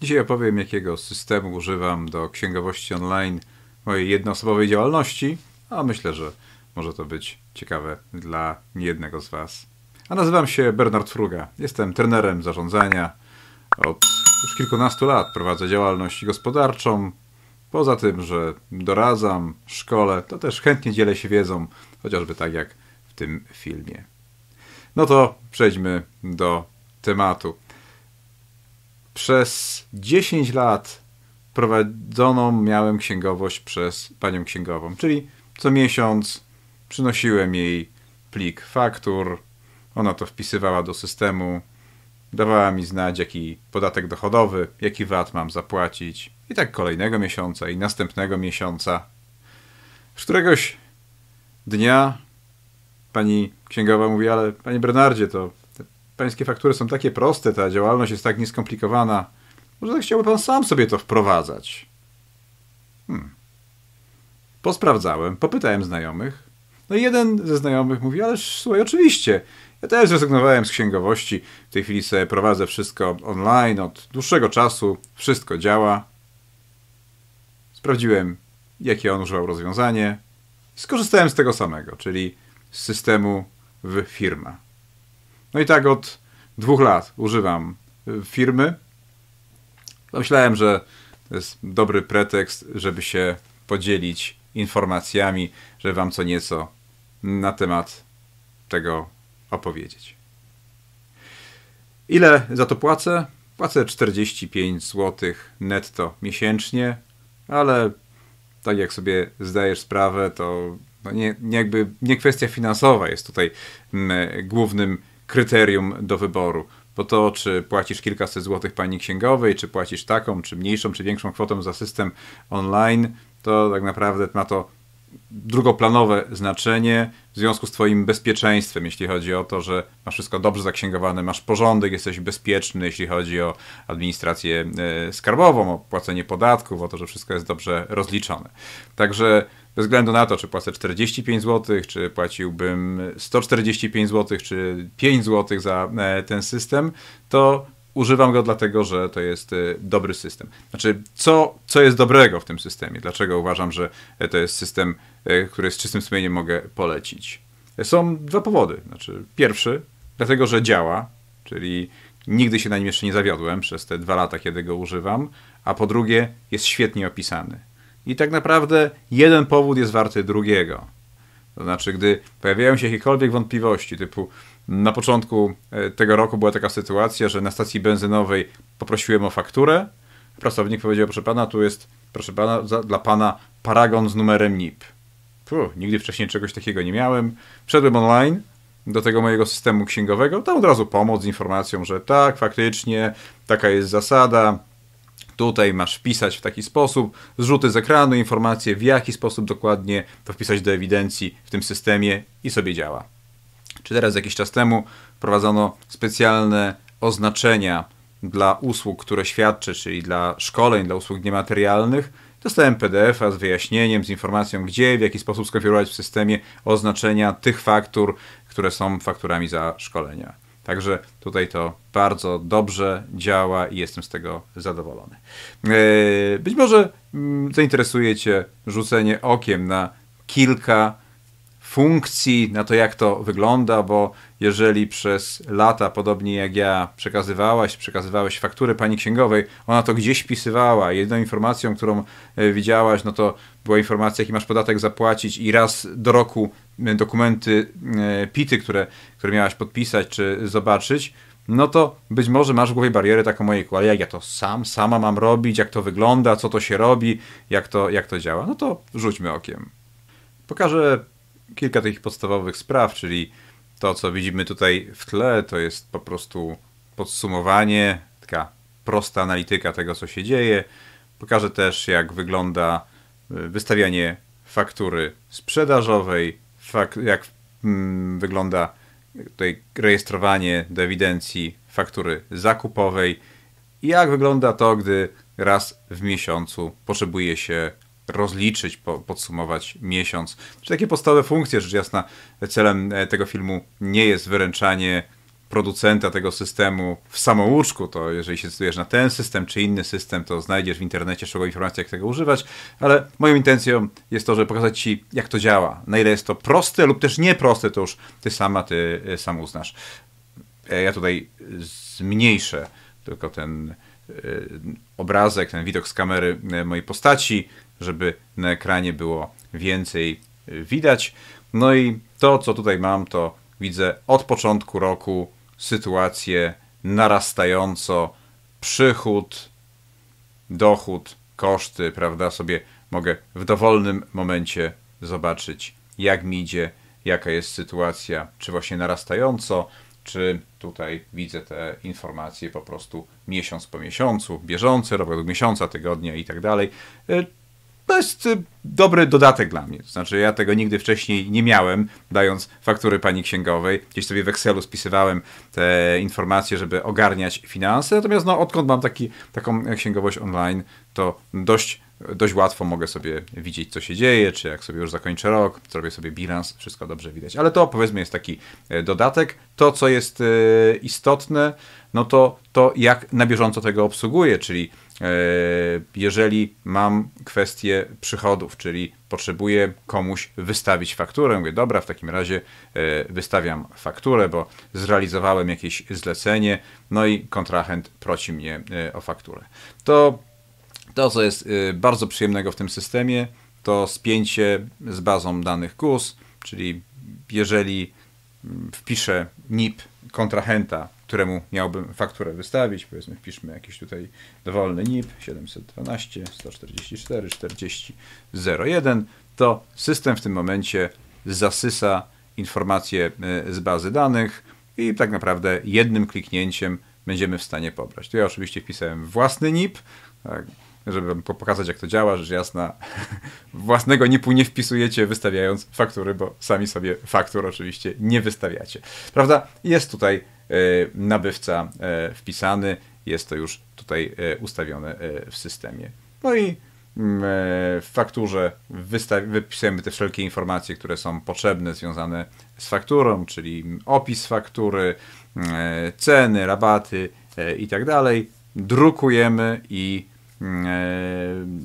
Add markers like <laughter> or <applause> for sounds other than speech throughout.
Dzisiaj opowiem, jakiego systemu używam do księgowości online mojej jednoosobowej działalności, a myślę, że może to być ciekawe dla niejednego z Was. A nazywam się Bernard Fruga. Jestem trenerem zarządzania. Od już kilkunastu lat prowadzę działalność gospodarczą. Poza tym, że doradzam, szkole, to też chętnie dzielę się wiedzą, chociażby tak jak w tym filmie. No to przejdźmy do tematu. Przez 10 lat prowadzoną miałem księgowość przez panią księgową, czyli co miesiąc przynosiłem jej plik faktur, ona to wpisywała do systemu, dawała mi znać, jaki podatek dochodowy, jaki VAT mam zapłacić. I tak kolejnego miesiąca i następnego miesiąca. Z któregoś dnia pani księgowa mówi, ale panie Bernardzie, to pańskie faktury są takie proste, ta działalność jest tak nieskomplikowana. Może tak chciałby pan sam sobie to wprowadzać? Hmm. Posprawdzałem, popytałem znajomych. No i jeden ze znajomych mówi, ależ słuchaj, oczywiście, ja też zrezygnowałem z księgowości. W tej chwili sobie prowadzę wszystko online od dłuższego czasu. Wszystko działa. Sprawdziłem, jakie on używał rozwiązanie. Skorzystałem z tego samego, czyli z systemu w firma. No i tak od dwóch lat używam y, firmy. Myślałem, że to jest dobry pretekst, żeby się podzielić informacjami, żeby wam co nieco na temat tego opowiedzieć. Ile za to płacę? Płacę 45 zł netto miesięcznie, ale tak jak sobie zdajesz sprawę, to no nie, nie, jakby, nie kwestia finansowa jest tutaj mm, y, głównym kryterium do wyboru. Bo to, czy płacisz kilkaset złotych pani księgowej, czy płacisz taką, czy mniejszą, czy większą kwotę za system online, to tak naprawdę ma to drugoplanowe znaczenie w związku z Twoim bezpieczeństwem, jeśli chodzi o to, że masz wszystko dobrze zaksięgowane, masz porządek, jesteś bezpieczny, jeśli chodzi o administrację e, skarbową, o płacenie podatków, o to, że wszystko jest dobrze rozliczone. Także bez względu na to, czy płacę 45 zł, czy płaciłbym 145 zł, czy 5 zł za e, ten system, to używam go dlatego, że to jest y, dobry system. Znaczy, co, co jest dobrego w tym systemie? Dlaczego uważam, że e, to jest system, e, który z czystym sumieniem mogę polecić? E, są dwa powody. Znaczy, pierwszy, dlatego, że działa, czyli nigdy się na nim jeszcze nie zawiodłem przez te dwa lata, kiedy go używam, a po drugie, jest świetnie opisany. I tak naprawdę jeden powód jest warty drugiego. To znaczy, gdy pojawiają się jakiekolwiek wątpliwości, typu na początku e, tego roku była taka sytuacja, że na stacji benzynowej poprosiłem o fakturę, pracownik powiedział, proszę pana, tu jest, proszę pana, za, dla pana paragon z numerem NIP. Puh, nigdy wcześniej czegoś takiego nie miałem. Wszedłem online do tego mojego systemu księgowego, tam od razu pomoc z informacją, że tak, faktycznie, taka jest zasada, Tutaj masz wpisać w taki sposób, zrzuty z ekranu, informacje w jaki sposób dokładnie to wpisać do ewidencji w tym systemie i sobie działa. Czy teraz jakiś czas temu prowadzono specjalne oznaczenia dla usług, które świadczy, czyli dla szkoleń, dla usług niematerialnych. Dostałem PDF-a z wyjaśnieniem, z informacją, gdzie, w jaki sposób skonfigurować w systemie oznaczenia tych faktur, które są fakturami za szkolenia. Także tutaj to bardzo dobrze działa i jestem z tego zadowolony. E, być może mm, zainteresuje Cię rzucenie okiem na kilka funkcji na to, jak to wygląda, bo jeżeli przez lata, podobnie jak ja, przekazywałaś, przekazywałeś fakturę pani księgowej, ona to gdzieś wpisywała. Jedyną informacją, którą e, widziałaś, no to była informacja, jaki masz podatek zapłacić i raz do roku e, dokumenty e, PITy, które, które miałaś podpisać czy zobaczyć, no to być może masz w głowie barierę taką mojej, ale jak ja to sam, sama mam robić, jak to wygląda, co to się robi, jak to, jak to działa, no to rzućmy okiem. Pokażę kilka tych podstawowych spraw, czyli to, co widzimy tutaj w tle, to jest po prostu podsumowanie, taka prosta analityka tego, co się dzieje. Pokażę też, jak wygląda y, wystawianie faktury sprzedażowej, jak mm, wygląda tutaj rejestrowanie do ewidencji faktury zakupowej i jak wygląda to, gdy raz w miesiącu potrzebuje się rozliczyć, po, podsumować miesiąc. Czy takie podstawowe funkcje, rzecz jasna, celem e, tego filmu nie jest wyręczanie producenta tego systemu w samouczku, to jeżeli się decydujesz na ten system czy inny system, to znajdziesz w internecie szczegółowe informacje, jak tego używać, ale moją intencją jest to, żeby pokazać Ci, jak to działa, na ile jest to proste lub też nieproste, to już Ty sama, Ty e, sam uznasz. E, ja tutaj zmniejszę tylko ten obrazek, ten widok z kamery mojej postaci, żeby na ekranie było więcej y, widać. No i to, co tutaj mam, to widzę od początku roku sytuację narastająco, przychód, dochód, koszty, prawda, sobie mogę w dowolnym momencie zobaczyć, jak mi idzie, jaka jest sytuacja, czy właśnie narastająco, czy tutaj widzę te informacje po prostu miesiąc po miesiącu, bieżący, rok według miesiąca, tygodnia i tak dalej. Y, to jest y, dobry dodatek dla mnie. znaczy, ja tego nigdy wcześniej nie miałem, dając faktury pani księgowej. Gdzieś sobie w Excelu spisywałem te informacje, żeby ogarniać finanse. Natomiast no, odkąd mam taki, taką księgowość online, to dość, dość łatwo mogę sobie widzieć, co się dzieje, czy jak sobie już zakończę rok, zrobię sobie bilans, wszystko dobrze widać. Ale to powiedzmy jest taki e, dodatek. To, co jest e, istotne, no to to, jak na bieżąco tego obsługuję, czyli E, jeżeli mam kwestię przychodów, czyli potrzebuję komuś wystawić fakturę, mówię, dobra, w takim razie e, wystawiam fakturę, bo zrealizowałem jakieś zlecenie, no i kontrahent prosi mnie e, o fakturę. To, to co jest bardzo przyjemnego w tym systemie, to spięcie z bazą danych KUS, czyli jeżeli mm, wpiszę NIP kontrahenta któremu miałbym fakturę wystawić, powiedzmy wpiszmy jakiś tutaj dowolny NIP 712 144 4001, to system w tym momencie zasysa informacje y, z bazy danych i tak naprawdę jednym kliknięciem będziemy w stanie pobrać. Tu ja oczywiście wpisałem własny NIP, tak, żeby pokazać jak to działa, rzecz jasna. <laughs> Własnego NIP-u nie wpisujecie wystawiając faktury, bo sami sobie faktur oczywiście nie wystawiacie. Prawda? Jest tutaj E, nabywca e, wpisany, jest to już tutaj e, ustawione w systemie. No i mm, w fakturze wypisujemy te wszelkie informacje, które są potrzebne, związane z fakturą, czyli opis faktury, ceny, rabaty i tak dalej. Drukujemy i mm,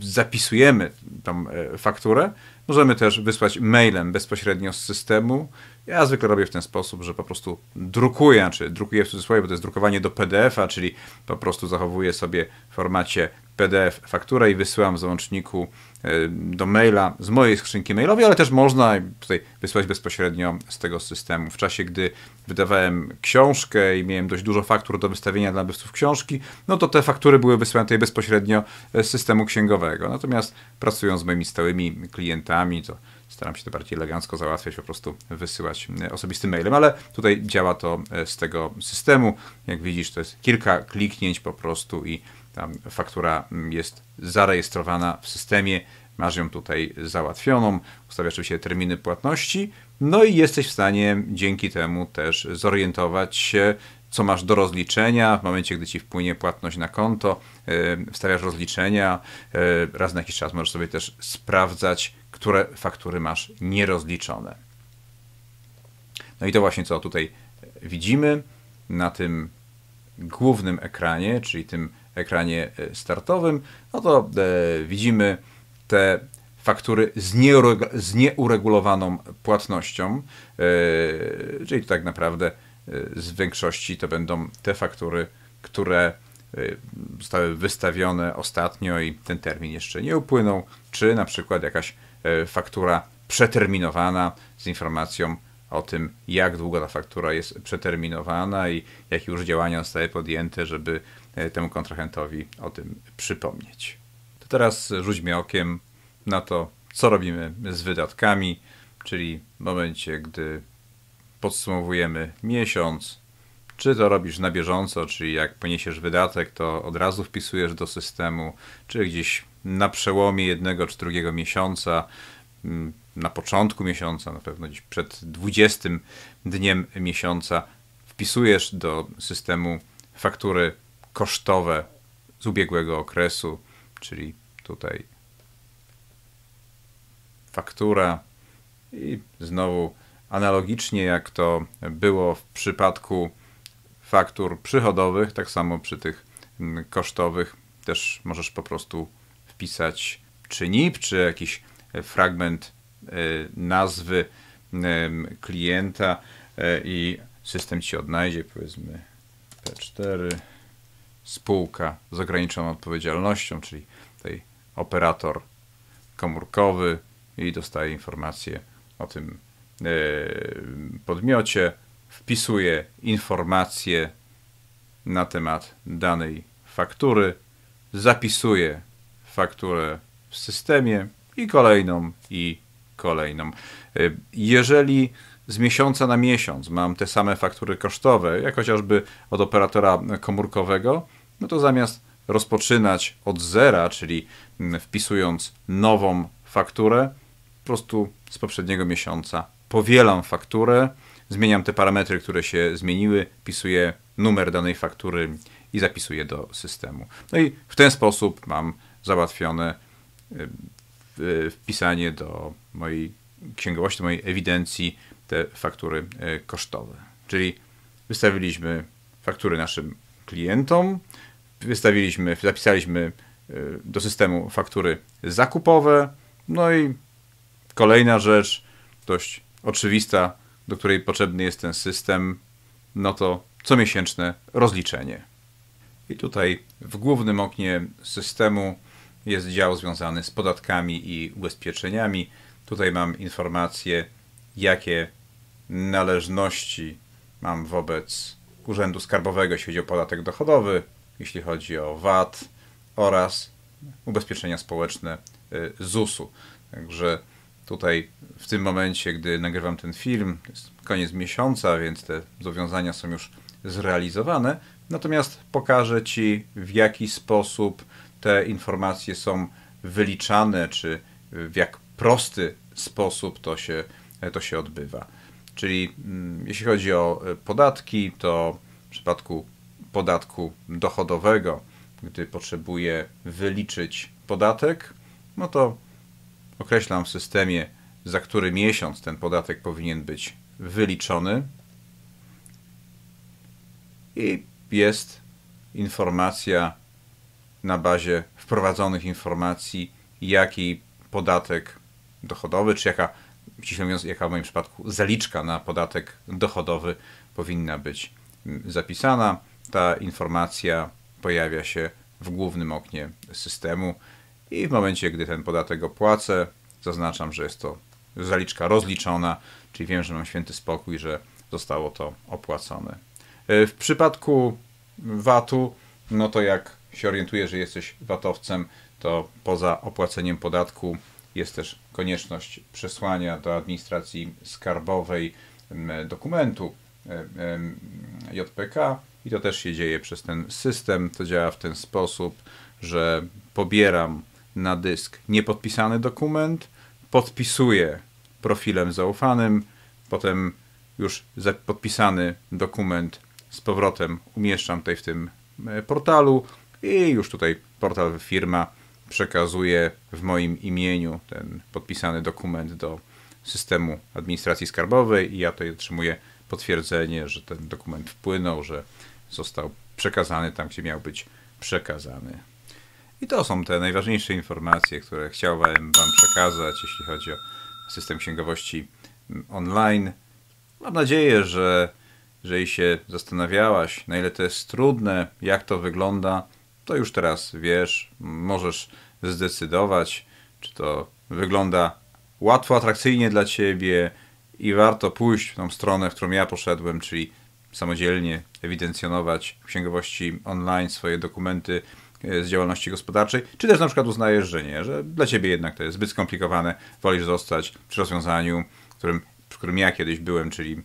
zapisujemy tą fakturę Możemy też wysłać mailem bezpośrednio z systemu. Ja zwykle robię w ten sposób, że po prostu drukuję, czy drukuję w cudzysłowie, bo to jest drukowanie do PDF-a, czyli po prostu zachowuję sobie w formacie PDF fakturę i wysyłam w załączniku e, do maila z mojej skrzynki mailowej, ale też można tutaj wysłać bezpośrednio z tego systemu. W czasie, gdy wydawałem książkę i miałem dość dużo faktur do wystawienia dla nabywców książki, no to te faktury były wysyłane tutaj bezpośrednio z systemu księgowego. Natomiast pracując z moimi stałymi klientami, to staram się to bardziej elegancko załatwiać, po prostu wysyłać osobistym mailem, ale tutaj działa to e, z tego systemu. Jak widzisz, to jest kilka kliknięć po prostu i tam faktura jest zarejestrowana w systemie. Masz ją tutaj załatwioną, ustawiasz oczywiście terminy płatności, no i jesteś w stanie dzięki temu też zorientować się, co masz do rozliczenia w momencie, gdy ci wpłynie płatność na konto, e, wstawiasz rozliczenia, e, raz na jakiś czas możesz sobie też sprawdzać, które faktury masz nierozliczone. No i to właśnie co tutaj widzimy na tym głównym ekranie, czyli tym ekranie e, startowym, no to e, widzimy te faktury z, nieureg z nieuregulowaną płatnością, e, czyli tak naprawdę e, z większości to będą te faktury, które e, zostały wystawione ostatnio i ten termin jeszcze nie upłynął, czy na przykład jakaś E, faktura przeterminowana z informacją o tym, jak długo ta faktura jest przeterminowana i jakie już działania zostały podjęte, żeby e, temu kontrahentowi o tym przypomnieć. To teraz rzućmy okiem na to, co robimy z wydatkami, czyli w momencie, gdy podsumowujemy miesiąc, czy to robisz na bieżąco, czyli jak poniesiesz wydatek, to od razu wpisujesz do systemu, czy gdzieś na przełomie jednego czy drugiego miesiąca, mm, na początku miesiąca, na pewno gdzieś przed 20 dniem miesiąca, wpisujesz do systemu faktury kosztowe z ubiegłego okresu, czyli tutaj faktura i znowu analogicznie jak to było w przypadku faktur przychodowych, tak samo przy tych mm, kosztowych też możesz po prostu wpisać czy NIP, czy jakiś e, fragment e, nazwy klienta e, i system ci odnajdzie, powiedzmy P4, spółka z ograniczoną odpowiedzialnością, czyli tutaj operator komórkowy i dostaje informacje o tym podmiocie, wpisuję informacje na temat danej faktury, zapisuję fakturę w systemie i kolejną, i kolejną. Jeżeli z miesiąca na miesiąc mam te same faktury kosztowe, jak chociażby od operatora komórkowego, no to zamiast rozpoczynać od zera, czyli wpisując nową fakturę, po prostu z poprzedniego miesiąca powielam fakturę, zmieniam te parametry, które się zmieniły, pisuję numer danej faktury i zapisuję do systemu. No i w ten sposób mam załatwione y, wpisanie do mojej księgowości, do mojej ewidencji te faktury y, kosztowe. Czyli wystawiliśmy faktury naszym klientom, wystawiliśmy, zapisaliśmy y, do systemu faktury zakupowe, no i kolejna rzecz, dość oczywista, do której potrzebny jest ten system, no to comiesięczne rozliczenie. I tutaj w głównym oknie systemu jest dział związany z podatkami i ubezpieczeniami. Tutaj mam informacje, jakie należności mam wobec Urzędu Skarbowego, jeśli chodzi o podatek dochodowy, jeśli chodzi o VAT oraz ubezpieczenia społeczne y, ZUS-u. Także Tutaj w tym momencie, gdy nagrywam ten film, jest koniec miesiąca, więc te zobowiązania są już zrealizowane. Natomiast pokażę Ci, w jaki sposób te informacje są wyliczane, czy w jak prosty sposób to się, to się odbywa. Czyli mm, jeśli chodzi o e, podatki, to w przypadku podatku dochodowego, gdy potrzebuję wyliczyć podatek, no to określam w systemie, za który miesiąc ten podatek powinien być wyliczony i jest informacja na bazie wprowadzonych informacji, jaki podatek dochodowy, czy jaka, ściśle mówiąc, jaka w moim przypadku zaliczka na podatek dochodowy powinna być zapisana. Ta informacja pojawia się w głównym oknie systemu i w momencie, gdy ten podatek opłacę, zaznaczam, że jest to zaliczka rozliczona, czyli wiem, że mam święty spokój, że zostało to opłacone. E, w przypadku VAT-u, no to jak się orientuję, że jesteś VAT-owcem, to poza opłaceniem podatku jest też konieczność przesłania do administracji skarbowej dokumentu JPK i to też się dzieje przez ten system. To działa w ten sposób, że pobieram na dysk niepodpisany dokument, podpisuję profilem zaufanym, potem już podpisany dokument z powrotem umieszczam tutaj w tym e, portalu i już tutaj portal firma przekazuje w moim imieniu ten podpisany dokument do systemu administracji skarbowej i ja tutaj otrzymuję potwierdzenie, że ten dokument wpłynął, że został przekazany tam, gdzie miał być przekazany. I to są te najważniejsze informacje, które chciałbym Wam przekazać, jeśli chodzi o system księgowości online. Mam nadzieję, że jeżeli się zastanawiałaś, na ile to jest trudne, jak to wygląda, to już teraz wiesz, możesz zdecydować, czy to wygląda łatwo, atrakcyjnie dla ciebie i warto pójść w tą stronę, w którą ja poszedłem, czyli samodzielnie ewidencjonować w księgowości online swoje dokumenty E, z działalności gospodarczej, czy też na przykład uznajesz, że nie, że dla ciebie jednak to jest zbyt skomplikowane, wolisz zostać przy rozwiązaniu, w którym, w którym ja kiedyś byłem, czyli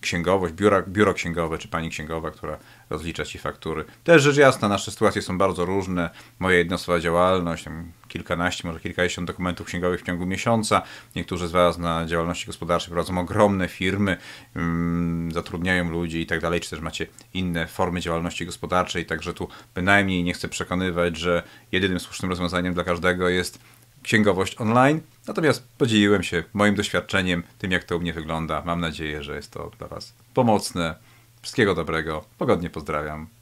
księgowość, biuro, biuro księgowe czy pani księgowa, która rozlicza ci faktury. Też rzecz jasna, nasze sytuacje są bardzo różne. Moja jednostwa działalność, kilkanaście, może kilkadziesiąt dokumentów księgowych w ciągu miesiąca. Niektórzy z Was na działalności gospodarczej prowadzą ogromne firmy, mm, zatrudniają ludzi i tak dalej, czy też macie inne formy działalności gospodarczej, także tu bynajmniej nie chcę przekonywać, że jedynym słusznym rozwiązaniem dla każdego jest księgowość online. Natomiast podzieliłem się moim doświadczeniem, tym jak to u mnie wygląda. Mam nadzieję, że jest to dla Was pomocne. Wszystkiego dobrego. Pogodnie pozdrawiam.